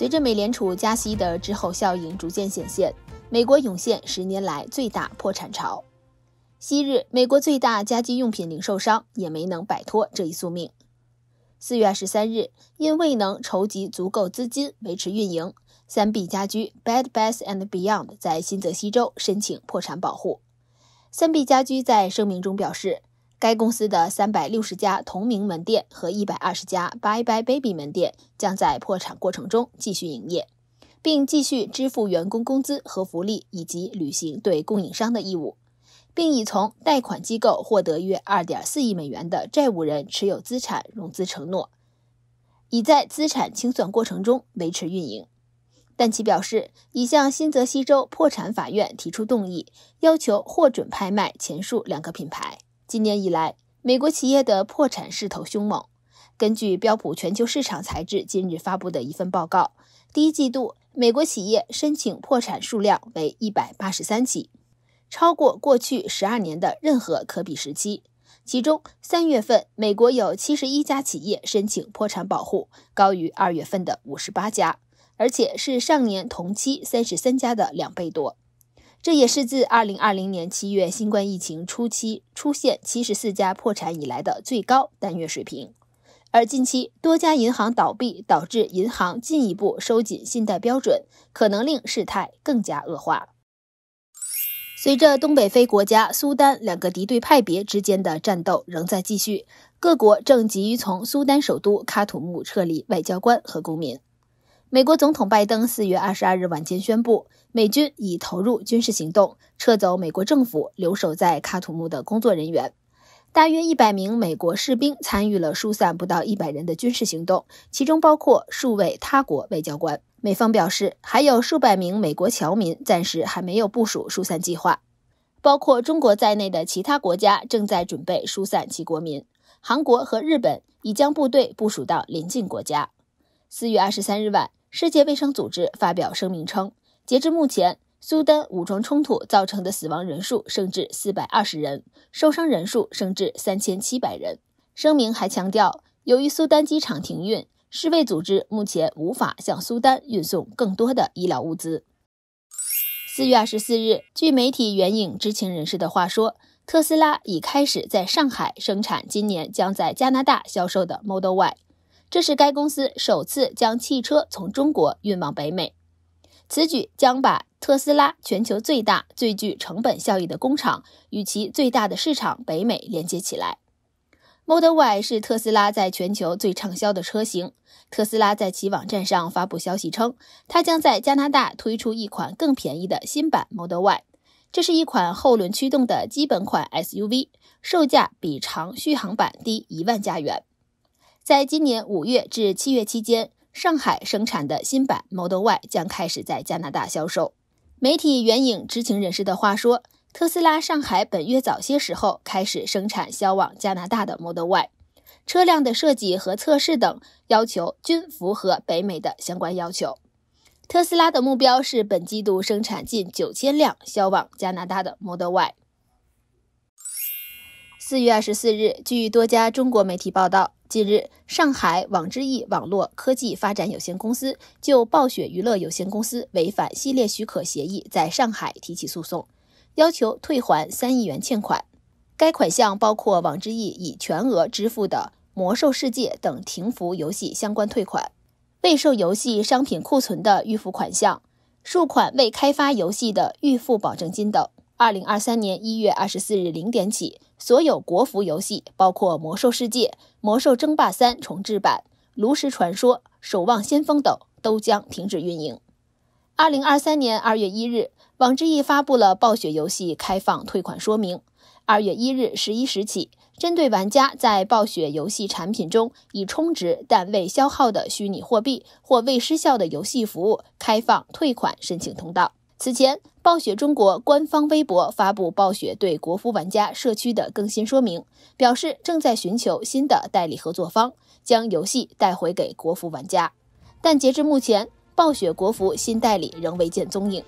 随着美联储加息的滞后效应逐渐显现，美国涌现十年来最大破产潮。昔日美国最大家居用品零售商也没能摆脱这一宿命。四月二十三日，因未能筹集足够资金维持运营，三 B 家居 （Bed Bath and Beyond） 在新泽西州申请破产保护。三 B 家居在声明中表示。该公司的三百六十家同名门店和一百二十家 Bye Bye Baby 门店将在破产过程中继续营业，并继续支付员工工资和福利以及履行对供应商的义务，并已从贷款机构获得约二点四亿美元的债务人持有资产融资承诺，已在资产清算过程中维持运营。但其表示已向新泽西州破产法院提出动议，要求获准拍卖前述两个品牌。今年以来，美国企业的破产势头凶猛。根据标普全球市场材质近日发布的一份报告，第一季度美国企业申请破产数量为183起，超过过去12年的任何可比时期。其中，三月份美国有71家企业申请破产保护，高于二月份的58家，而且是上年同期33家的两倍多。这也是自2020年7月新冠疫情初期出现74家破产以来的最高单月水平。而近期多家银行倒闭，导致银行进一步收紧信贷标准，可能令事态更加恶化。随着东北非国家苏丹两个敌对派别之间的战斗仍在继续，各国正急于从苏丹首都喀土穆撤离外交官和公民。美国总统拜登四月二十二日晚间宣布，美军已投入军事行动，撤走美国政府留守在卡土木的工作人员。大约一百名美国士兵参与了疏散不到一百人的军事行动，其中包括数位他国外交官。美方表示，还有数百名美国侨民暂时还没有部署疏散计划。包括中国在内的其他国家正在准备疏散其国民。韩国和日本已将部队部署到邻近国家。四月二十三日晚。世界卫生组织发表声明称，截至目前，苏丹武装冲突造成的死亡人数升至四百二十人，受伤人数升至三千七百人。声明还强调，由于苏丹机场停运，世卫组织目前无法向苏丹运送更多的医疗物资。四月二十四日，据媒体援引知情人士的话说，特斯拉已开始在上海生产，今年将在加拿大销售的 Model Y。这是该公司首次将汽车从中国运往北美，此举将把特斯拉全球最大、最具成本效益的工厂与其最大的市场北美连接起来。Model Y 是特斯拉在全球最畅销的车型。特斯拉在其网站上发布消息称，它将在加拿大推出一款更便宜的新版 Model Y，这是一款后轮驱动的基本款 SUV，售价比长续航版低一万加元。在今年五月至七月期间，上海生产的新版 Model Y 将开始在加拿大销售。媒体援引知情人士的话说，特斯拉上海本月早些时候开始生产销往加拿大的 Model Y，车辆的设计和测试等要求均符合北美的相关要求。特斯拉的目标是本季度生产近九千辆销往加拿大的 Model Y。四月二十四日，据多家中国媒体报道，近日，上海网之翼网络科技发展有限公司就暴雪娱乐有限公司违反系列许可协议，在上海提起诉讼，要求退还三亿元欠款。该款项包括网之翼已全额支付的《魔兽世界》等停服游戏相关退款、未售游戏商品库存的预付款项、数款未开发游戏的预付保证金等。二零二三年一月二十四日零点起。所有国服游戏，包括《魔兽世界》《魔兽争霸三重制版》《炉石传说》《守望先锋》等，都将停止运营。二零二三年二月一日，网易发布了暴雪游戏开放退款说明。二月一日十一时起，针对玩家在暴雪游戏产品中已充值但未消耗的虚拟货币或未失效的游戏服务，开放退款申请通道。此前，暴雪中国官方微博发布暴雪对国服玩家社区的更新说明，表示正在寻求新的代理合作方，将游戏带回给国服玩家。但截至目前，暴雪国服新代理仍未见踪影。